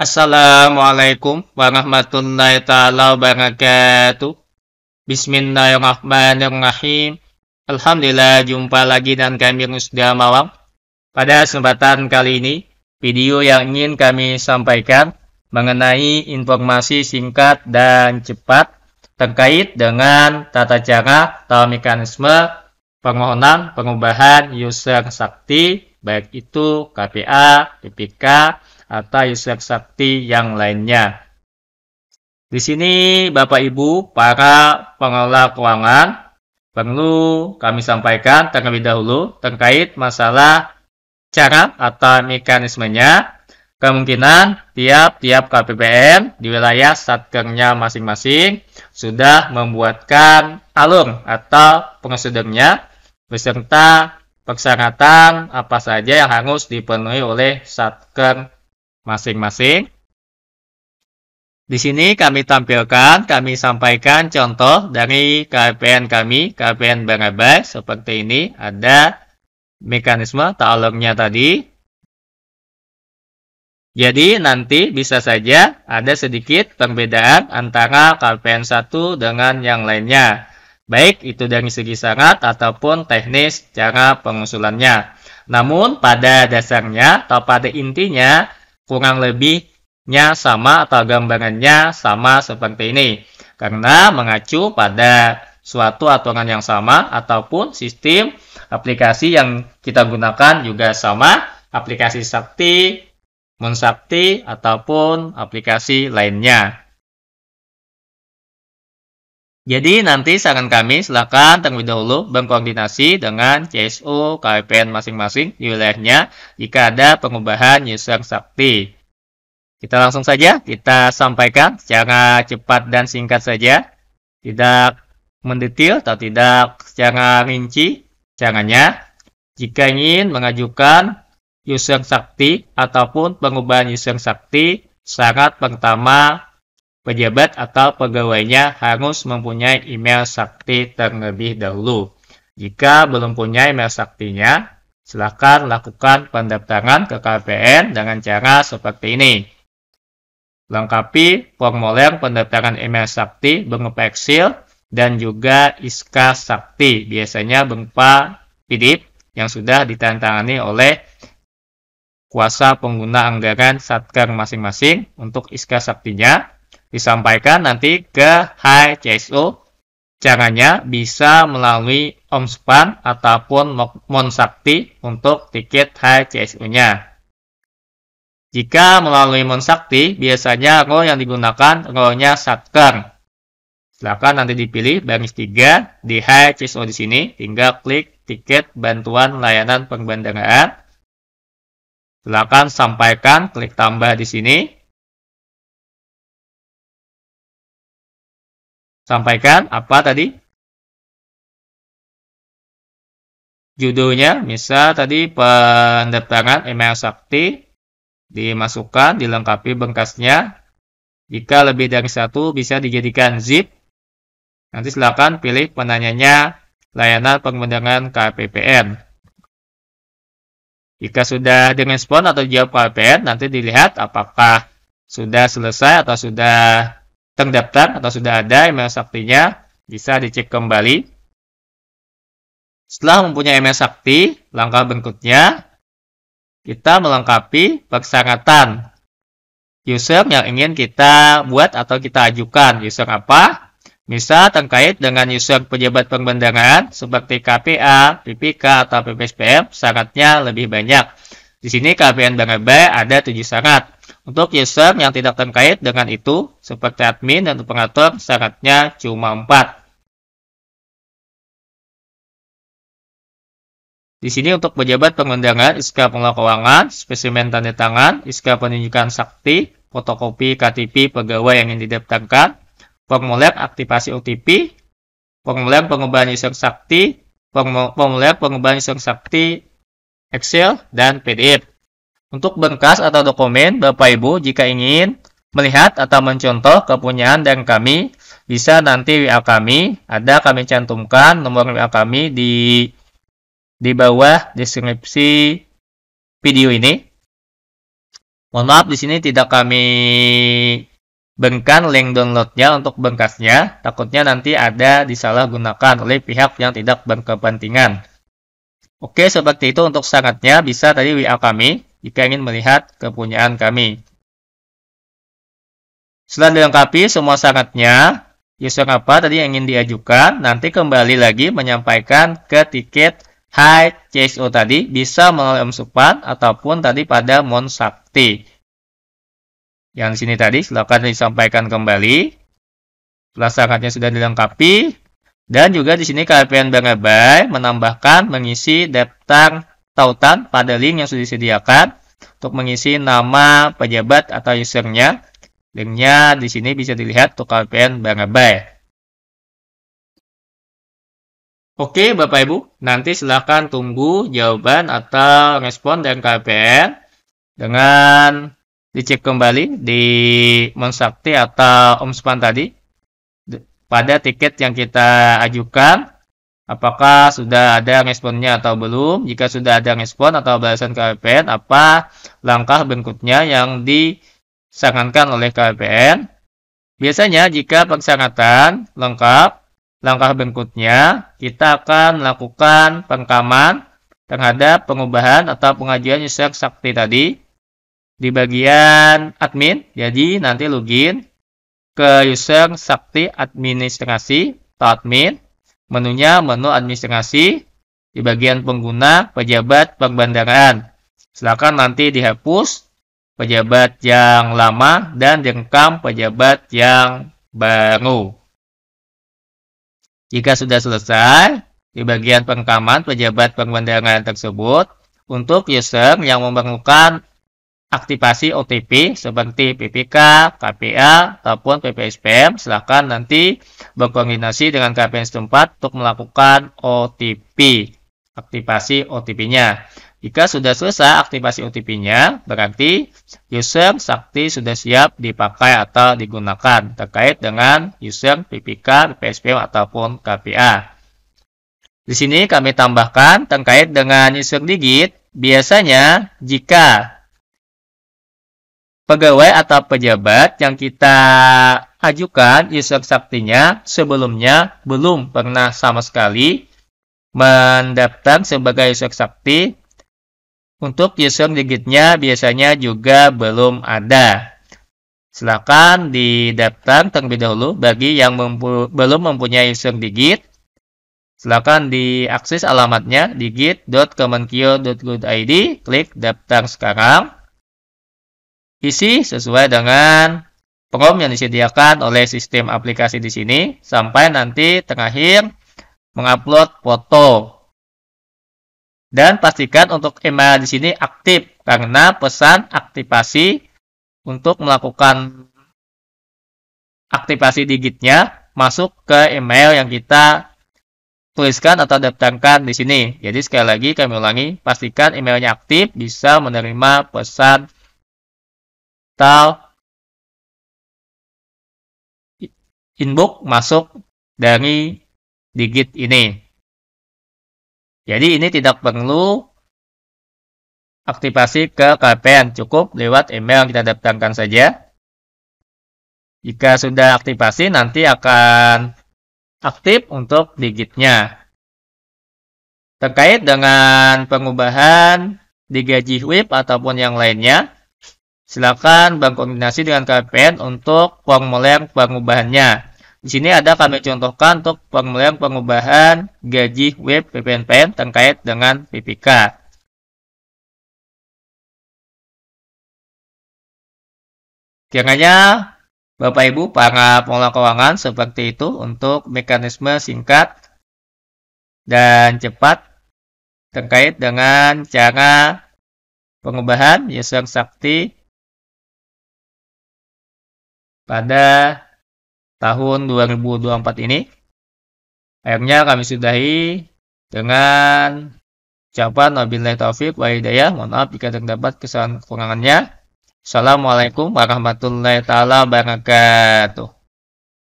Assalamualaikum warahmatullahi taala wabarakatuh. Bismillahirrahmanirrahim. Alhamdulillah jumpa lagi dan kami sudah Mawang. Pada kesempatan kali ini, video yang ingin kami sampaikan mengenai informasi singkat dan cepat terkait dengan tata cara atau mekanisme permohonan pengubahan user sakti baik itu KPA, PPK, atau user sakti yang lainnya. Di sini Bapak Ibu, para pengelola keuangan, perlu kami sampaikan terlebih dahulu terkait masalah cara atau mekanismenya. Kemungkinan tiap-tiap KPPN di wilayah satkernya masing-masing sudah membuatkan alur atau prosedurnya beserta persyaratan apa saja yang harus dipenuhi oleh satker masing-masing. Di sini kami tampilkan, kami sampaikan contoh dari KPN kami, KPN Barabai, seperti ini. Ada mekanisme ta'alumnya tadi. Jadi nanti bisa saja ada sedikit perbedaan antara KPN satu dengan yang lainnya. Baik itu dari segi syarat ataupun teknis cara pengusulannya. Namun pada dasarnya atau pada intinya kurang lebihnya sama atau gambarannya sama seperti ini karena mengacu pada suatu aturan yang sama ataupun sistem aplikasi yang kita gunakan juga sama aplikasi sakti, mensakti ataupun aplikasi lainnya. Jadi nanti saran kami silakan terlebih dahulu berkoordinasi dengan CSO KPN masing-masing di wilayahnya jika ada pengubahan user sakti. Kita langsung saja kita sampaikan secara cepat dan singkat saja, tidak mendetil atau tidak secara rinci caranya. Jika ingin mengajukan user sakti ataupun pengubahan user sakti, syarat pertama Pejabat atau pegawainya harus mempunyai email sakti terlebih dahulu. Jika belum punya email saktinya, silakan lakukan pendaftaran ke KPN dengan cara seperti ini. Lengkapi formulir pendaftaran email sakti berupa Excel dan juga ISKA sakti, biasanya berupa PDF yang sudah ditantangani oleh kuasa pengguna anggaran satker masing-masing untuk ISKA saktinya disampaikan nanti ke High CSO, Caranya bisa melalui Span ataupun Mon Sakti untuk tiket High cso nya Jika melalui Mon Sakti, biasanya role yang digunakan role nya Satker. Silakan nanti dipilih baris 3 di CSO di sini, tinggal klik tiket bantuan layanan perbendaharaan. Silakan sampaikan, klik tambah di sini, sampaikan apa tadi? Judulnya, misal tadi pendaftaran email sakti, dimasukkan, dilengkapi bengkasnya. Jika lebih dari satu, bisa dijadikan zip. Nanti silakan pilih penanyanya layanan pengembangan KPPN. Jika sudah dengan spon atau jawab KPPN, nanti dilihat apakah sudah selesai atau sudah terdaftar atau sudah ada email saktinya, bisa dicek kembali. Setelah mempunyai email sakti, langkah berikutnya kita melengkapi persyaratan user yang ingin kita buat atau kita ajukan. User apa? Bisa terkait dengan user pejabat pembendangan seperti KPA, PPK, atau PPSPM, syaratnya lebih banyak. Di sini KPN Bank Reba ada tujuh syarat. Untuk user yang tidak terkait dengan itu, seperti admin dan pengatur, syaratnya cuma empat. Di sini untuk pejabat pengundangan, SK pengelola keuangan, spesimen tanda tangan, SK penunjukan sakti, fotokopi KTP pegawai yang ingin didaftarkan, formulir aktivasi OTP, formulir pengubahan user sakti, formulir pengubahan user sakti Excel, dan PDF. Untuk berkas atau dokumen, Bapak Ibu jika ingin melihat atau mencontoh kepunyaan dan kami, bisa nanti WA kami, ada kami cantumkan nomor WA kami di di bawah deskripsi video ini. Mohon maaf di sini tidak kami bengkan link downloadnya untuk bengkasnya, takutnya nanti ada disalahgunakan oleh pihak yang tidak berkepentingan. Oke, seperti itu untuk syaratnya. Bisa tadi WA kami jika ingin melihat kepunyaan kami. Setelah dilengkapi semua syaratnya, user apa tadi yang ingin diajukan, nanti kembali lagi menyampaikan ke tiket High CSO tadi bisa melalui Msupan ataupun tadi pada mon sakti. Yang sini tadi silakan disampaikan kembali. Setelah syaratnya sudah dilengkapi, dan juga di sini KPN Banggabai menambahkan mengisi daftar tautan pada link yang sudah disediakan untuk mengisi nama pejabat atau usernya. Linknya di sini bisa dilihat untuk KPN Banggabai. Oke Bapak Ibu, nanti silahkan tunggu jawaban atau respon dari KPN dengan dicek kembali di Monsakti atau Omspan tadi pada tiket yang kita ajukan apakah sudah ada responnya atau belum. Jika sudah ada respon atau balasan KPN, apa langkah berikutnya yang disarankan oleh KPN? Biasanya jika persyaratan lengkap, langkah berikutnya kita akan melakukan pengkaman terhadap pengubahan atau pengajuan user sakti tadi di bagian admin. Jadi nanti login ke user Sakti Administrasi atau admin. Menunya menu administrasi di bagian pengguna pejabat perbandaran. Silakan nanti dihapus pejabat yang lama dan direkam pejabat yang baru. Jika sudah selesai, di bagian perekaman pejabat perbandaran tersebut, untuk user yang memerlukan aktivasi OTP seperti PPK, KPA, ataupun PPSPM, silahkan nanti berkoordinasi dengan KPN setempat untuk melakukan OTP, aktivasi OTP-nya. Jika sudah selesai aktivasi OTP-nya, berarti user sakti sudah siap dipakai atau digunakan terkait dengan user PPK, PPSPM, ataupun KPA. Di sini kami tambahkan terkait dengan user digit, biasanya jika pegawai atau pejabat yang kita ajukan user saktinya sebelumnya belum pernah sama sekali mendaftar sebagai user sakti. Untuk user digitnya biasanya juga belum ada. Silakan didaftar terlebih dahulu bagi yang mempu belum mempunyai user digit. Silakan diakses alamatnya digit.kemenkio.go.id, klik daftar sekarang isi sesuai dengan prom yang disediakan oleh sistem aplikasi di sini sampai nanti terakhir mengupload foto. Dan pastikan untuk email di sini aktif karena pesan aktivasi untuk melakukan aktivasi digitnya masuk ke email yang kita tuliskan atau daftarkan di sini. Jadi sekali lagi kami ulangi, pastikan emailnya aktif bisa menerima pesan atau inbox masuk dari digit ini. Jadi ini tidak perlu aktivasi ke KPN, cukup lewat email yang kita daftarkan saja. Jika sudah aktivasi, nanti akan aktif untuk digitnya. Terkait dengan pengubahan di gaji WIP ataupun yang lainnya, Silakan berkoordinasi dengan KPN untuk formulir pengubahannya. Di sini ada kami contohkan untuk formulir pengubahan gaji web PPNPN terkait dengan PPK. Kiranya Bapak Ibu para pengelola keuangan seperti itu untuk mekanisme singkat dan cepat terkait dengan cara pengubahan user sakti pada tahun 2024 ini. Akhirnya kami sudahi dengan ucapan wabillahi taufik wa hidayah. Mohon maaf jika terdapat kesalahan kekurangannya. Assalamualaikum warahmatullahi wabarakatuh.